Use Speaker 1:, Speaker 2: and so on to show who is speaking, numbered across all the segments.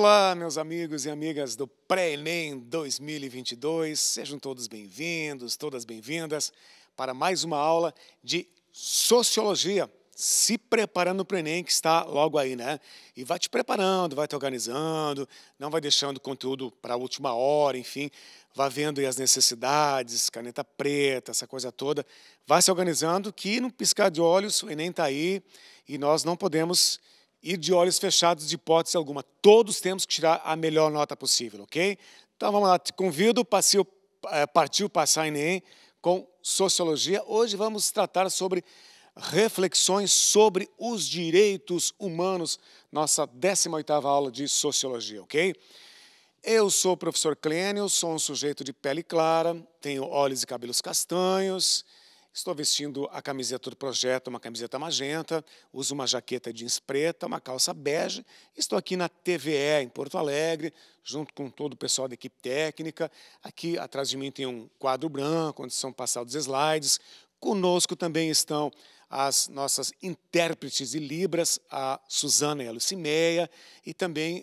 Speaker 1: Olá, meus amigos e amigas do Pré-ENEM 2022. Sejam todos bem-vindos, todas bem-vindas para mais uma aula de Sociologia, se preparando para o Enem, que está logo aí, né? E vai te preparando, vai te organizando, não vai deixando conteúdo para a última hora, enfim, vai vendo aí as necessidades, caneta preta, essa coisa toda. Vai se organizando que, no piscar de olhos, o Enem está aí e nós não podemos ir de olhos fechados de hipótese alguma. Todos temos que tirar a melhor nota possível, ok? Então vamos lá, te convido, partiu, eh, partiu passar em Enem com Sociologia. Hoje vamos tratar sobre reflexões sobre os direitos humanos, nossa 18ª aula de Sociologia, ok? Eu sou o professor Clênio, sou um sujeito de pele clara, tenho olhos e cabelos castanhos, Estou vestindo a camiseta do projeto, uma camiseta magenta, uso uma jaqueta jeans preta, uma calça bege. Estou aqui na TVE, em Porto Alegre, junto com todo o pessoal da equipe técnica. Aqui atrás de mim tem um quadro branco, onde são passados os slides. Conosco também estão as nossas intérpretes de Libras, a Suzana e a Lucimeia, e também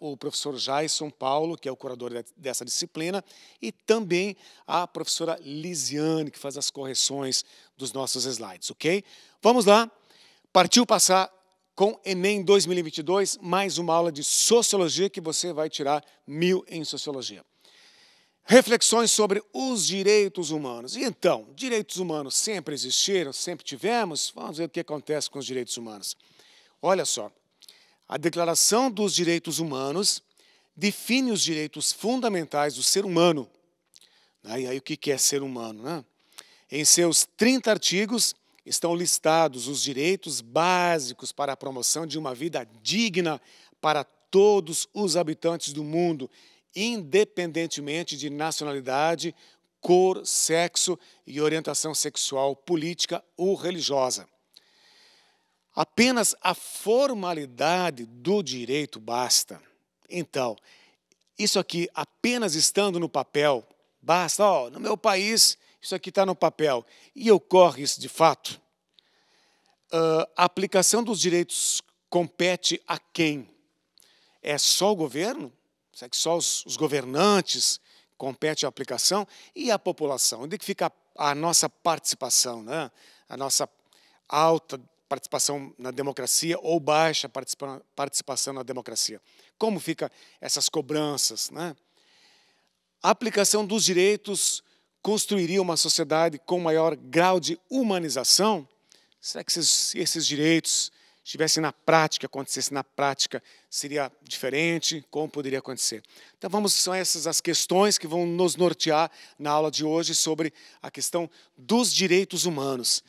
Speaker 1: uh, o professor Jaison Paulo, que é o curador de, dessa disciplina, e também a professora Lisiane, que faz as correções dos nossos slides, ok? Vamos lá, partiu passar com Enem 2022, mais uma aula de Sociologia que você vai tirar mil em Sociologia reflexões sobre os direitos humanos. E então, direitos humanos sempre existiram, sempre tivemos? Vamos ver o que acontece com os direitos humanos. Olha só, a Declaração dos Direitos Humanos define os direitos fundamentais do ser humano. Né? E aí, o que é ser humano? Né? Em seus 30 artigos estão listados os direitos básicos para a promoção de uma vida digna para todos os habitantes do mundo, independentemente de nacionalidade, cor, sexo e orientação sexual, política ou religiosa. Apenas a formalidade do direito basta. Então, isso aqui apenas estando no papel, basta, ó, no meu país, isso aqui está no papel, e ocorre isso de fato. Uh, a aplicação dos direitos compete a quem? É só o governo? Será que só os, os governantes compete a aplicação e a população? Onde é que fica a, a nossa participação, né? a nossa alta participação na democracia ou baixa participa participação na democracia? Como fica essas cobranças? Né? A aplicação dos direitos construiria uma sociedade com maior grau de humanização? Será que esses, esses direitos estivesse na prática, acontecesse na prática, seria diferente, como poderia acontecer. Então vamos, são essas as questões que vão nos nortear na aula de hoje sobre a questão dos direitos humanos.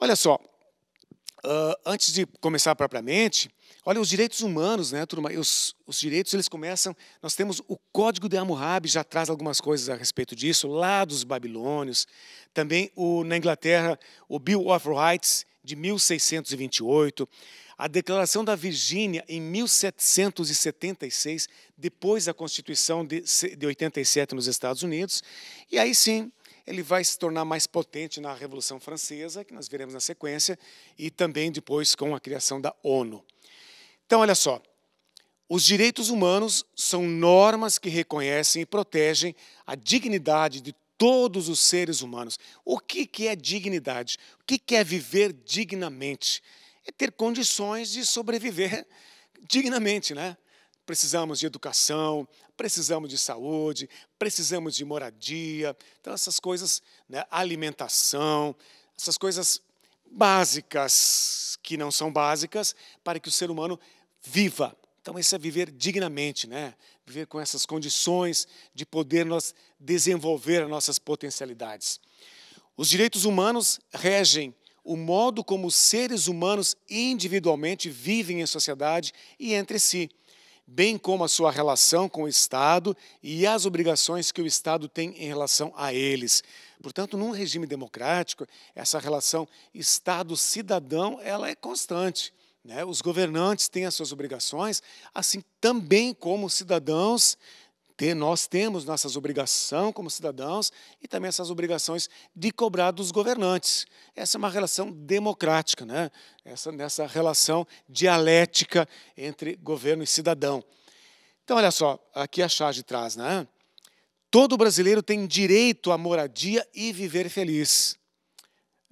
Speaker 1: Olha só, uh, antes de começar propriamente, olha os direitos humanos, né, turma? Os, os direitos eles começam. Nós temos o Código de Hammurabi já traz algumas coisas a respeito disso lá dos babilônios. Também o, na Inglaterra o Bill of Rights de 1628, a Declaração da Virgínia em 1776, depois da Constituição de, de 87 nos Estados Unidos, e aí sim ele vai se tornar mais potente na Revolução Francesa, que nós veremos na sequência, e também depois com a criação da ONU. Então, olha só, os direitos humanos são normas que reconhecem e protegem a dignidade de todos os seres humanos. O que, é dignidade? O que, que é viver dignamente? É ter condições de sobreviver dignamente, né? Precisamos de educação, precisamos de saúde, precisamos de moradia, então essas coisas, né? alimentação, essas coisas básicas que não são básicas para que o ser humano viva. Então, isso é viver dignamente, né? viver com essas condições de poder nós desenvolver nossas potencialidades. Os direitos humanos regem o modo como os seres humanos individualmente vivem em sociedade e entre si, bem como a sua relação com o Estado e as obrigações que o Estado tem em relação a eles. Portanto, num regime democrático, essa relação Estado-cidadão ela é constante. Né? Os governantes têm as suas obrigações, assim também como cidadãos, ter, nós temos nossas obrigações como cidadãos e também essas obrigações de cobrar dos governantes. Essa é uma relação democrática, né? essa, nessa relação dialética entre governo e cidadão. Então, olha só, aqui a charge traz, né? Todo brasileiro tem direito à moradia e viver feliz.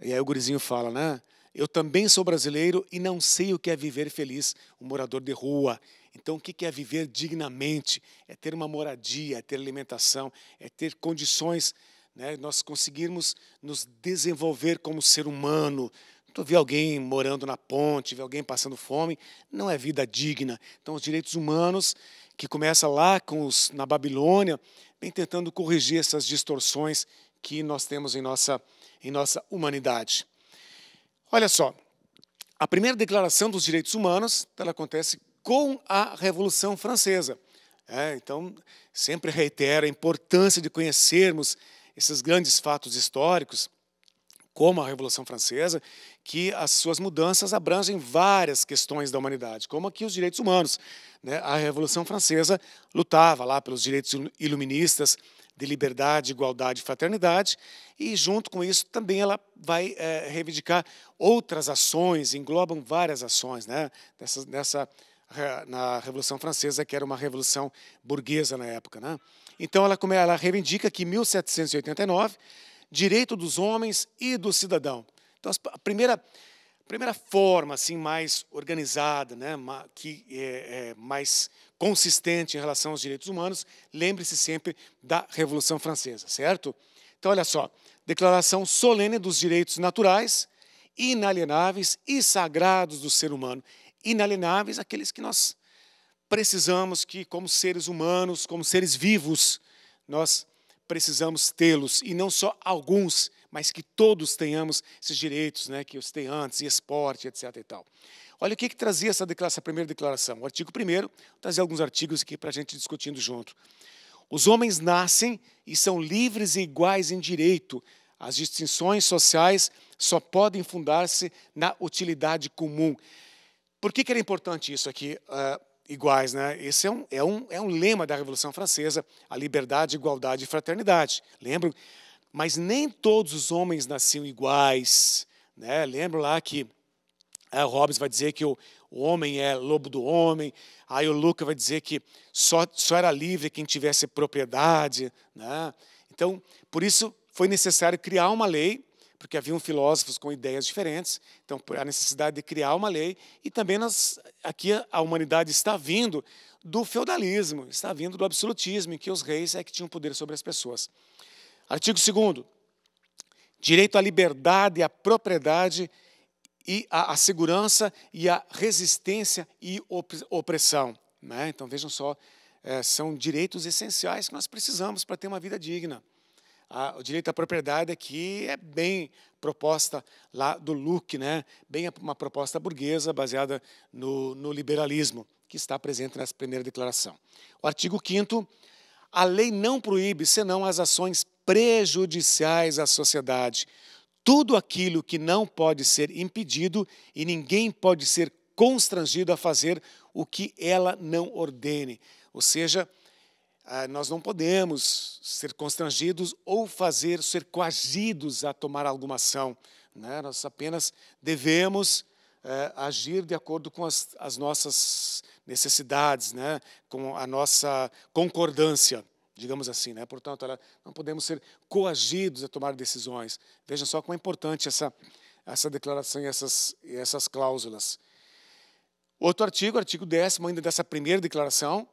Speaker 1: E aí o gurizinho fala, né? Eu também sou brasileiro e não sei o que é viver feliz, um morador de rua. Então, o que é viver dignamente? É ter uma moradia, é ter alimentação, é ter condições, né? nós conseguirmos nos desenvolver como ser humano. Tu vê alguém morando na ponte, vê alguém passando fome, não é vida digna. Então, os direitos humanos, que começa lá com os, na Babilônia, vem tentando corrigir essas distorções que nós temos em nossa, em nossa humanidade. Olha só, a primeira declaração dos direitos humanos ela acontece com a Revolução Francesa. É, então, sempre reitero a importância de conhecermos esses grandes fatos históricos, como a Revolução Francesa, que as suas mudanças abrangem várias questões da humanidade, como aqui os direitos humanos. Né? A Revolução Francesa lutava lá pelos direitos iluministas, de liberdade, igualdade e fraternidade, e junto com isso também ela vai é, reivindicar outras ações, englobam várias ações, né? Dessa, na Revolução Francesa, que era uma revolução burguesa na época. Né? Então ela, ela reivindica que 1789, direito dos homens e do cidadão. Então a primeira primeira forma, assim, mais organizada, né, que é, é mais consistente em relação aos direitos humanos, lembre-se sempre da Revolução Francesa, certo? Então, olha só, Declaração Solene dos Direitos Naturais, inalienáveis e sagrados do ser humano. Inalienáveis, aqueles que nós precisamos que, como seres humanos, como seres vivos, nós precisamos tê-los, e não só alguns, mas que todos tenhamos esses direitos né, que eu citei antes, e esporte, etc. E tal. Olha o que, que trazia essa, essa primeira declaração. O artigo 1 trazia alguns artigos aqui para a gente discutindo junto. Os homens nascem e são livres e iguais em direito. As distinções sociais só podem fundar-se na utilidade comum. Por que, que era importante isso aqui? Uh, iguais, né? Esse é um, é, um, é um lema da Revolução Francesa, a liberdade, igualdade e fraternidade. Lembram? Mas nem todos os homens nasciam iguais. Né? Lembro lá que ah, Hobbes vai dizer que o, o homem é lobo do homem. Aí o Luca vai dizer que só, só era livre quem tivesse propriedade. Né? Então, por isso foi necessário criar uma lei, porque haviam filósofos com ideias diferentes. Então, a necessidade de criar uma lei. E também nós, aqui a humanidade está vindo do feudalismo, está vindo do absolutismo, em que os reis é que tinham poder sobre as pessoas. Artigo 2 direito à liberdade, à propriedade e à, à segurança e à resistência e op opressão. Né? Então vejam só, é, são direitos essenciais que nós precisamos para ter uma vida digna. A, o direito à propriedade aqui é bem proposta lá do Luke, né? bem uma proposta burguesa baseada no, no liberalismo que está presente nessa primeira declaração. O artigo 5 a lei não proíbe senão as ações prejudiciais à sociedade. Tudo aquilo que não pode ser impedido e ninguém pode ser constrangido a fazer o que ela não ordene. Ou seja, ah, nós não podemos ser constrangidos ou fazer ser coagidos a tomar alguma ação. Né? Nós apenas devemos é, agir de acordo com as, as nossas necessidades, né? com a nossa concordância digamos assim, né? Portanto, não podemos ser coagidos a tomar decisões. Veja só como é importante essa essa declaração e essas e essas cláusulas. Outro artigo, artigo décimo ainda dessa primeira declaração,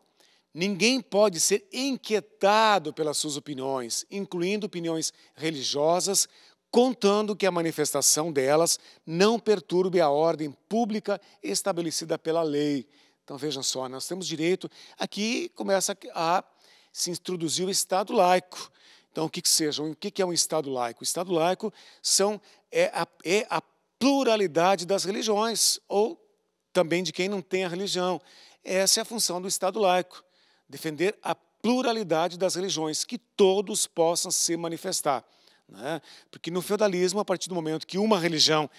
Speaker 1: ninguém pode ser inquietado pelas suas opiniões, incluindo opiniões religiosas, contando que a manifestação delas não perturbe a ordem pública estabelecida pela lei. Então vejam só, nós temos direito. Aqui começa a se introduzir o Estado laico. Então, o que, que seja? O que, que é um Estado laico? O Estado laico são, é, a, é a pluralidade das religiões, ou também de quem não tem a religião. Essa é a função do Estado laico, defender a pluralidade das religiões, que todos possam se manifestar. Né? Porque no feudalismo, a partir do momento que uma religião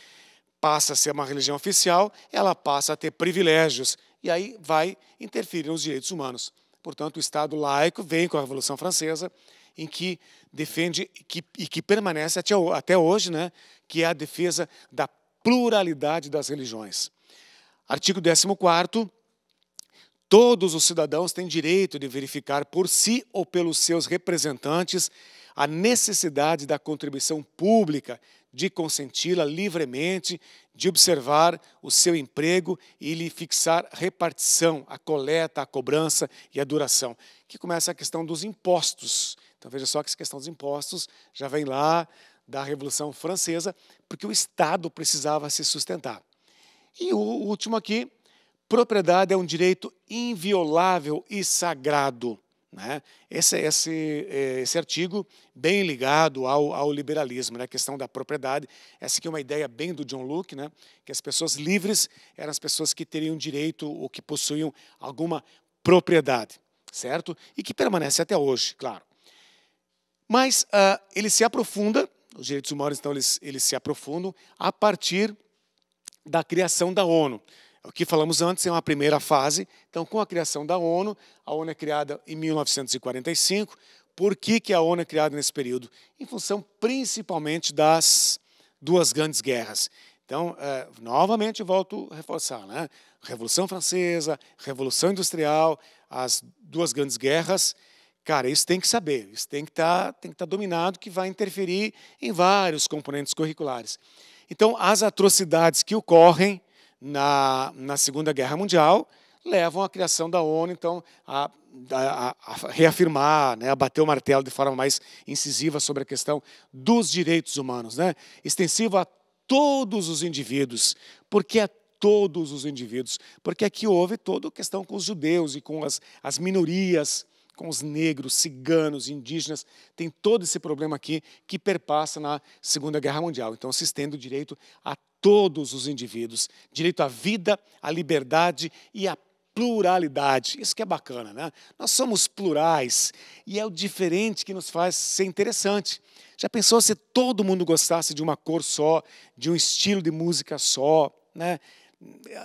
Speaker 1: passa a ser uma religião oficial, ela passa a ter privilégios e aí vai interferir nos direitos humanos. Portanto, o Estado laico vem com a Revolução Francesa, em que defende que, e que permanece até, até hoje, né, que é a defesa da pluralidade das religiões. Artigo 14 Todos os cidadãos têm direito de verificar por si ou pelos seus representantes a necessidade da contribuição pública, de consenti-la livremente, de observar o seu emprego e lhe fixar repartição, a coleta, a cobrança e a duração. Que começa a questão dos impostos. Então veja só que essa questão dos impostos já vem lá da Revolução Francesa, porque o Estado precisava se sustentar. E o último aqui, propriedade é um direito inviolável e sagrado. Né? Esse, esse, eh, esse artigo bem ligado ao, ao liberalismo, né? a questão da propriedade. Essa aqui é uma ideia bem do John Locke, né? que as pessoas livres eram as pessoas que teriam direito ou que possuíam alguma propriedade, certo? E que permanece até hoje, claro. Mas uh, ele se aprofunda, os direitos humanos, então, eles, eles se aprofundam a partir da criação da ONU. O que falamos antes é uma primeira fase. Então, com a criação da ONU, a ONU é criada em 1945. Por que, que a ONU é criada nesse período? Em função principalmente das duas grandes guerras. Então, é, novamente, volto a reforçar: né? Revolução Francesa, Revolução Industrial, as duas grandes guerras. Cara, isso tem que saber, isso tem que tá, estar tá dominado, que vai interferir em vários componentes curriculares. Então, as atrocidades que ocorrem na, na Segunda Guerra Mundial levam à criação da ONU, então, a, a, a reafirmar, né, a bater o martelo de forma mais incisiva sobre a questão dos direitos humanos, né, extensiva a todos os indivíduos, porque a todos os indivíduos, porque aqui houve toda a questão com os judeus e com as, as minorias, com os negros, ciganos, indígenas, tem todo esse problema aqui que perpassa na Segunda Guerra Mundial. Então, se estende o direito a todos os indivíduos, direito à vida, à liberdade e à pluralidade. Isso que é bacana, né? Nós somos plurais e é o diferente que nos faz ser interessante. Já pensou se todo mundo gostasse de uma cor só, de um estilo de música só, né?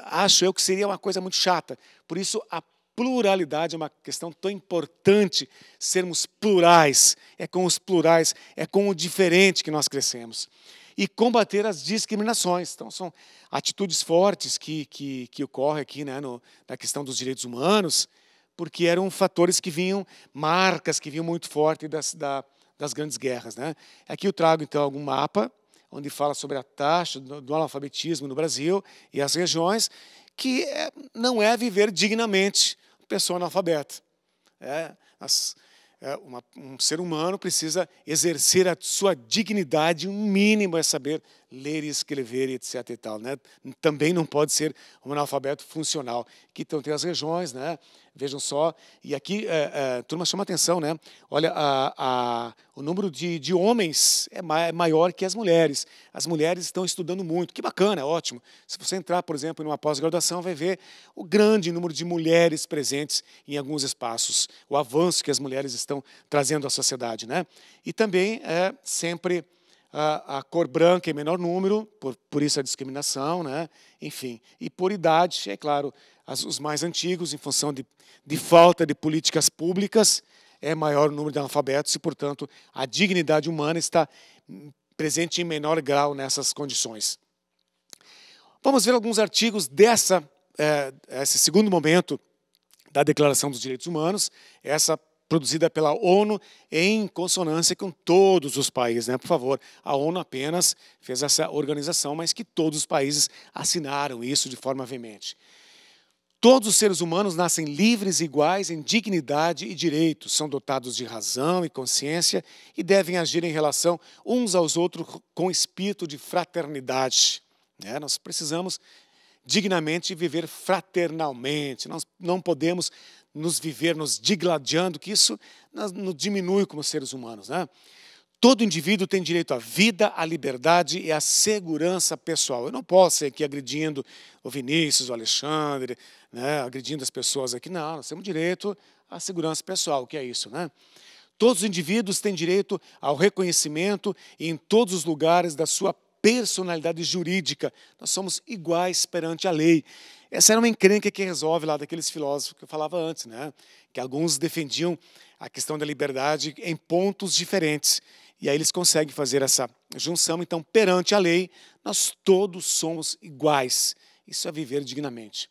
Speaker 1: Acho eu que seria uma coisa muito chata. Por isso a pluralidade é uma questão tão importante, sermos plurais. É com os plurais, é com o diferente que nós crescemos e combater as discriminações. Então, são atitudes fortes que, que, que ocorrem aqui né, no, na questão dos direitos humanos, porque eram fatores que vinham, marcas que vinham muito forte das, da, das grandes guerras. Né? Aqui eu trago, então, algum mapa onde fala sobre a taxa do, do analfabetismo no Brasil e as regiões, que é, não é viver dignamente pessoa analfabeta. É, as, é, uma, um ser humano precisa exercer a sua dignidade, um mínimo é saber ler e escrever, etc. E tal, né? Também não pode ser um analfabeto funcional, que então tem as regiões, né? Vejam só, e aqui, é, é, turma, chama atenção, né? Olha, a, a, o número de, de homens é, é maior que as mulheres. As mulheres estão estudando muito. Que bacana, ótimo. Se você entrar, por exemplo, em uma pós-graduação, vai ver o grande número de mulheres presentes em alguns espaços, o avanço que as mulheres estão trazendo à sociedade, né? E também é sempre a, a, cor branca em menor número, por, por isso a discriminação, né? enfim. E por idade, é claro, as, os mais antigos, em função de, de falta de políticas públicas, é maior o número de analfabetos e, portanto, a dignidade humana está presente em menor grau nessas condições. Vamos ver alguns artigos dessa, é, esse segundo momento da Declaração dos Direitos Humanos, essa produzida pela ONU em consonância com todos os países, né? Por favor, a ONU apenas fez essa organização, mas que todos os países assinaram isso de forma veemente. Todos os seres humanos nascem livres e iguais em dignidade e direitos, são dotados de razão e consciência e devem agir em relação uns aos outros com espírito de fraternidade. Né? Nós precisamos dignamente viver fraternalmente, nós não podemos nos viver nos digladiando, que isso nos diminui como seres humanos. Né? Todo indivíduo tem direito à vida, à liberdade e à segurança pessoal. Eu não posso ser aqui agredindo o Vinícius, o Alexandre, né, agredindo as pessoas aqui. Não, nós temos direito à segurança pessoal, que é isso, né? Todos os indivíduos têm direito ao reconhecimento em todos os lugares da sua personalidade jurídica. Nós somos iguais perante a lei. Essa era uma encrenca que resolve lá daqueles filósofos que eu falava antes, né? que alguns defendiam a questão da liberdade em pontos diferentes. E aí eles conseguem fazer essa junção. Então, perante a lei, nós todos somos iguais. Isso é viver dignamente.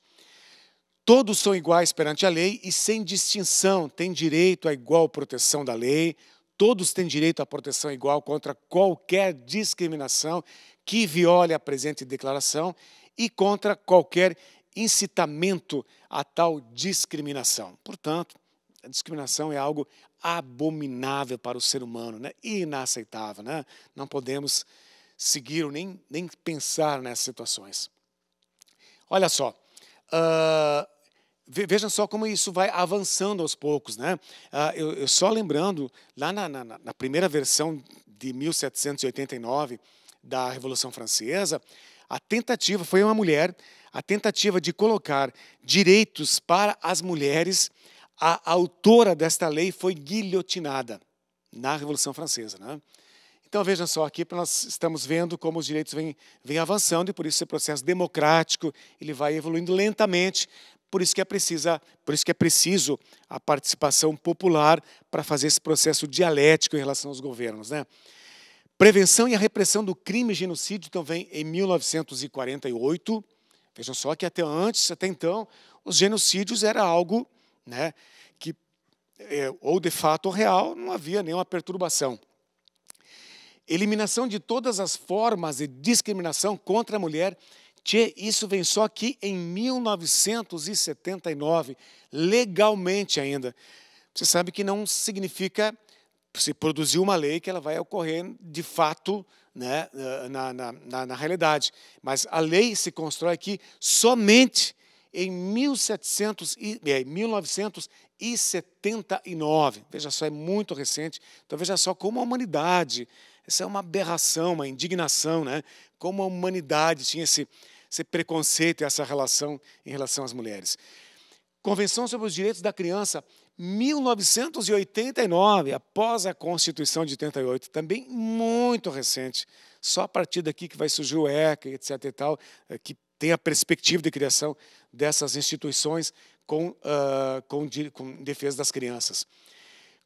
Speaker 1: Todos são iguais perante a lei e sem distinção, têm direito à igual proteção da lei, Todos têm direito à proteção igual contra qualquer discriminação que viole a presente declaração e contra qualquer incitamento a tal discriminação. Portanto, a discriminação é algo abominável para o ser humano, né? inaceitável. Né? Não podemos seguir ou nem, nem pensar nessas situações. Olha só, uh, veja só como isso vai avançando aos poucos. Né? Ah, eu, eu só lembrando, lá na, na, na, primeira versão de 1789 da Revolução Francesa, a tentativa, foi uma mulher, a tentativa de colocar direitos para as mulheres, a autora desta lei foi guilhotinada na Revolução Francesa. Né? Então vejam só, aqui nós estamos vendo como os direitos vêm, vêm avançando e por isso esse processo democrático ele vai evoluindo lentamente, por isso que é precisa, por isso que é preciso a participação popular para fazer esse processo dialético em relação aos governos, né? Prevenção e a repressão do crime e genocídio também então, em 1948. Vejam só que até antes, até então, os genocídios era algo, né, que é, ou de fato ou real, não havia nenhuma perturbação. Eliminação de todas as formas de discriminação contra a mulher Tchê, isso vem só aqui em 1979, legalmente ainda. Você sabe que não significa se produzir uma lei que ela vai ocorrer de fato né, na, na, na, na realidade. Mas a lei se constrói aqui somente em 1700 e, é, 1979. Veja só, é muito recente. Então veja só como a humanidade, essa é uma aberração, uma indignação, né? Como a humanidade tinha esse, esse preconceito, essa relação em relação às mulheres. Convenção sobre os Direitos da Criança, 1989, após a Constituição de 88, também muito recente. Só a partir daqui que vai surgir o ECA, etc. e tal, eh, que tem a perspectiva de criação dessas instituições com, uh, com, com defesa das crianças.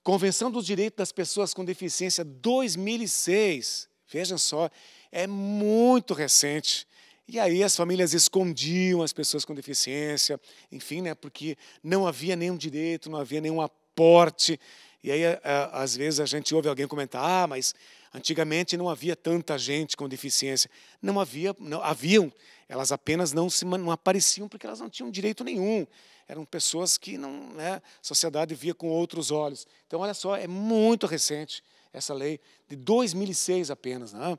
Speaker 1: Convenção dos Direitos das Pessoas com Deficiência, 2006. Vejam só, é muito recente e aí as famílias escondiam as pessoas com deficiência, enfim, né, porque não havia nenhum direito, não havia nenhum aporte. E aí, às vezes, a gente ouve alguém comentar: ah, mas antigamente não havia tanta gente com deficiência. Não havia, não, haviam, elas apenas não, se, não apareciam porque elas não tinham direito nenhum. Eram pessoas que não, né, a sociedade via com outros olhos. Então, olha só, é muito recente essa lei, de 2006 apenas. Né?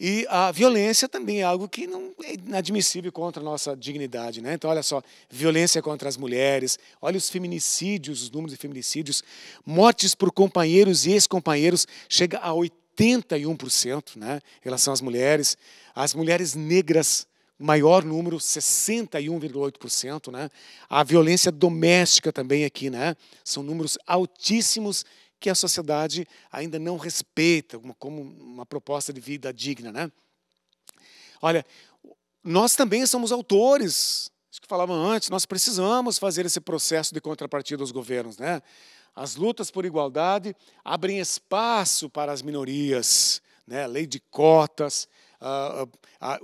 Speaker 1: E a violência também é algo que não é inadmissível contra a nossa dignidade. Né? Então, olha só, violência contra as mulheres, olha os feminicídios, os números de feminicídios, mortes por companheiros e ex-companheiros chega a 81% né, em relação às mulheres. As mulheres negras, maior número, 61,8%. Né? A violência doméstica também aqui, né? são números altíssimos que a sociedade ainda não respeita como uma proposta de vida digna. Né? Olha, nós também somos autores. Isso que falava antes, nós precisamos fazer esse processo de contrapartida aos governos. Né? As lutas por igualdade abrem espaço para as minorias, né? lei de cotas, Uh, uh,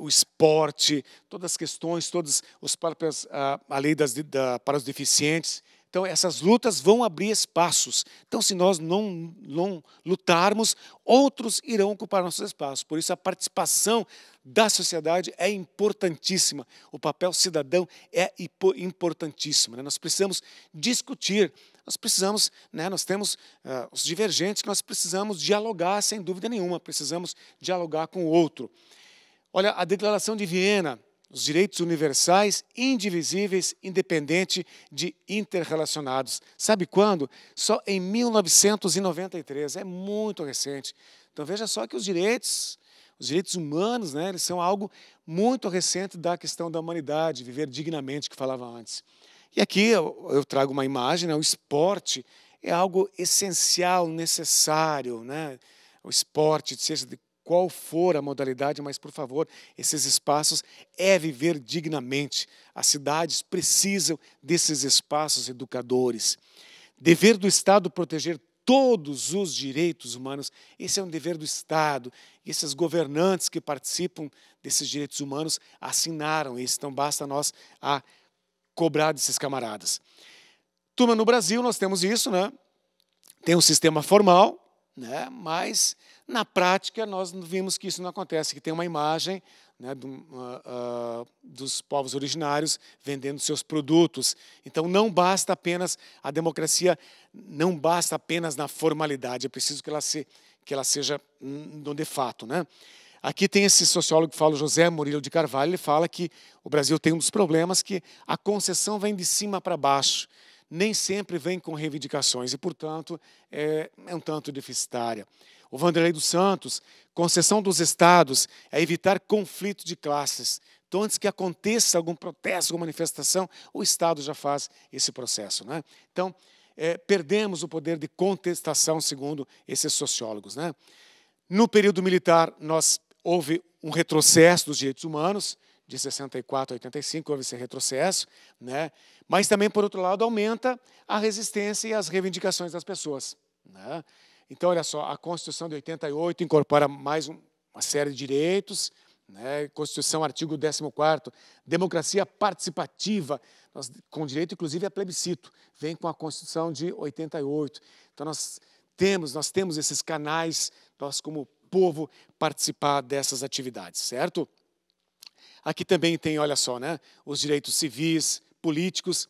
Speaker 1: uh, o esporte, todas as questões, todas os próprias a lei das, da, para os deficientes. Então, essas lutas vão abrir espaços. Então, se nós não, não lutarmos, outros irão ocupar nossos espaços. Por isso, a participação da sociedade é importantíssima. O papel cidadão é importantíssimo. Né? Nós precisamos discutir, nós precisamos, né, nós temos uh, os divergentes que nós precisamos dialogar, sem dúvida nenhuma, precisamos dialogar com o outro. Olha, a Declaração de Viena, os direitos universais, indivisíveis, independente de interrelacionados. Sabe quando? Só em 1993, é muito recente. Então veja só que os direitos, os direitos humanos, né, eles são algo muito recente da questão da humanidade, viver dignamente que falava antes. E aqui eu, trago uma imagem, né, o esporte é algo essencial, necessário, né? O esporte, seja de qual for a modalidade, mas por favor, esses espaços é viver dignamente. As cidades precisam desses espaços educadores. Dever do Estado proteger todos os direitos humanos. Esse é um dever do Estado. esses governantes que participam desses direitos humanos assinaram isso, então basta nós a cobrar desses camaradas. Turma, no Brasil nós temos isso, né? Tem um sistema formal, né? mas na prática, nós vimos que isso não acontece, que tem uma imagem né, do, uh, ah, uh, ah, dos povos originários vendendo seus produtos. Então, não basta apenas a democracia, não basta apenas na formalidade, é preciso que ela, se, que ela seja no hum, de fato. Né? Aqui tem esse sociólogo que fala, José Murilo de Carvalho, ele fala que o Brasil tem um dos problemas que a concessão vem de cima para baixo nem sempre vem com reivindicações e, portanto, é, é, um tanto deficitária o Vanderlei dos Santos, concessão dos estados é evitar conflito de classes. Então, antes que aconteça algum protesto, alguma manifestação, o Estado já faz esse processo. Né? Então, é, perdemos o poder de contestação, segundo esses sociólogos. Né? No período militar, nós houve um retrocesso dos direitos humanos, de 64 a 85 houve esse retrocesso, né? mas também, por outro lado, aumenta a resistência e as reivindicações das pessoas. Né? Então, olha só, a Constituição de 88 incorpora mais um, uma série de direitos, né? Constituição, artigo 14, democracia participativa, nós, com direito inclusive a plebiscito, vem com a Constituição de 88. Então, nós temos, nós temos esses canais, nós como povo participar dessas atividades, certo? Aqui também tem, olha só, né, os direitos civis, políticos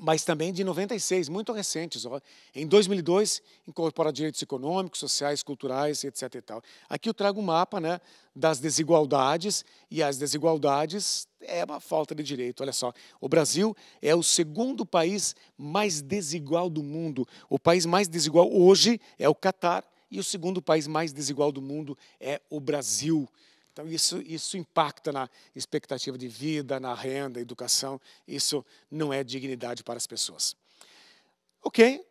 Speaker 1: mas também de 96, muito recentes. Ó. Em 2002, incorpora direitos econômicos, sociais, culturais, etc. E tal. Aqui eu trago um mapa né, das desigualdades, e as desigualdades é uma falta de direito. Olha só, o Brasil é o segundo país mais desigual do mundo. O país mais desigual hoje é o Catar, e o segundo país mais desigual do mundo é o Brasil. Então, isso, isso impacta na expectativa de vida, na renda, educação. Isso não é dignidade para as pessoas. Ok,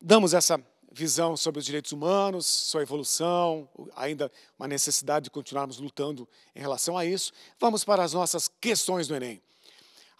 Speaker 1: damos essa visão sobre os direitos humanos, sua evolução, ainda uma necessidade de continuarmos lutando em relação a isso. Vamos para as nossas questões do Enem.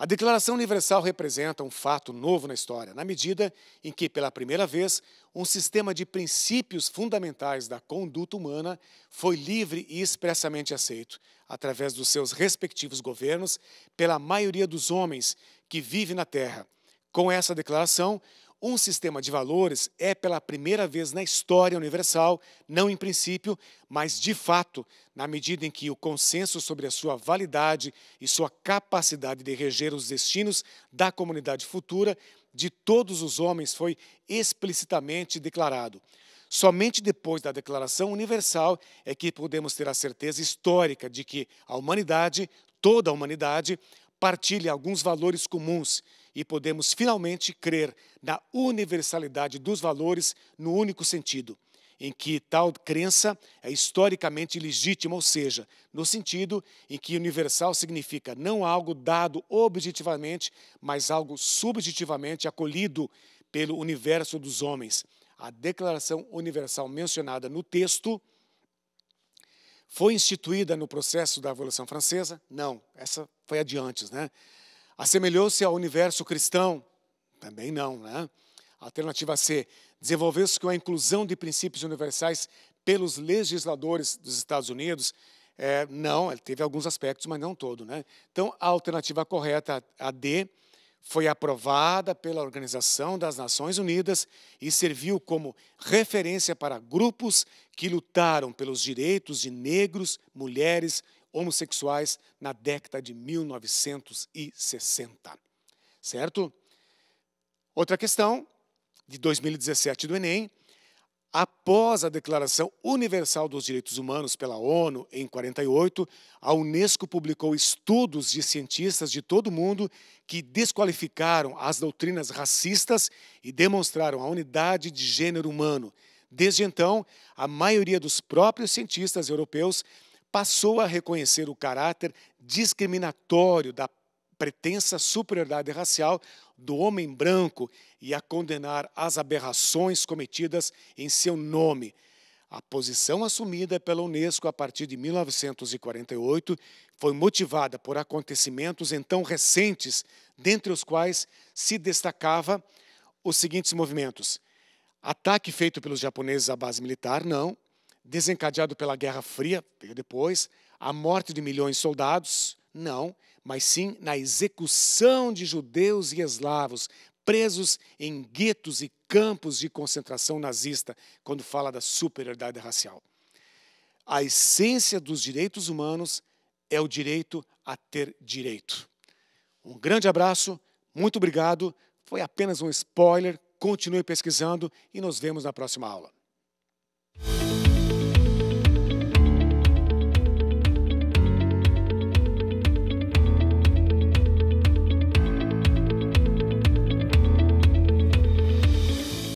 Speaker 1: A Declaração Universal representa um fato novo na história, na medida em que, pela primeira vez, um sistema de princípios fundamentais da conduta humana foi livre e expressamente aceito, através dos seus respectivos governos, pela maioria dos homens que vive na Terra. Com essa declaração, um sistema de valores é, pela primeira vez na história universal, não em princípio, mas de fato, na medida em que o consenso sobre a sua validade e sua capacidade de reger os destinos da comunidade futura de todos os homens foi explicitamente declarado. Somente depois da Declaração Universal é que podemos ter a certeza histórica de que a humanidade, toda a humanidade, partilha alguns valores comuns e podemos finalmente crer na universalidade dos valores no único sentido, em que tal crença é historicamente legítima, ou seja, no sentido em que universal significa não algo dado objetivamente, mas algo subjetivamente acolhido pelo universo dos homens. A Declaração Universal mencionada no texto foi instituída no processo da Revolução Francesa? Não, essa foi adiante, né? Assemelhou-se ao universo cristão? Também não, né? Alternativa C, desenvolveu-se com a inclusão de princípios universais pelos legisladores dos Estados Unidos? É, não, ele teve alguns aspectos, mas não todo, né? Então, a alternativa correta, a D, foi aprovada pela Organização das Nações Unidas e serviu como referência para grupos que lutaram pelos direitos de negros, mulheres, homossexuais na década de 1960. Certo? Outra questão de 2017 do Enem, após a Declaração Universal dos Direitos Humanos pela ONU em 48, a UNESCO publicou estudos de cientistas de todo o mundo que desqualificaram as doutrinas racistas e demonstraram a unidade de gênero humano. Desde então, a maioria dos próprios cientistas europeus passou a reconhecer o caráter discriminatório da pretensa superioridade racial do homem branco e a condenar as aberrações cometidas em seu nome. A posição assumida pela Unesco a partir de 1948 foi motivada por acontecimentos então recentes, dentre os quais se destacava os seguintes movimentos: ataque feito pelos japoneses à base militar, não desencadeado pela Guerra Fria, veio depois, a morte de milhões de soldados, não, mas sim na execução de judeus e eslavos presos em guetos e campos de concentração nazista, quando fala da superioridade racial. A essência dos direitos humanos é o direito a ter direito. Um grande abraço, muito obrigado. Foi apenas um spoiler. Continue pesquisando e nos vemos na próxima aula.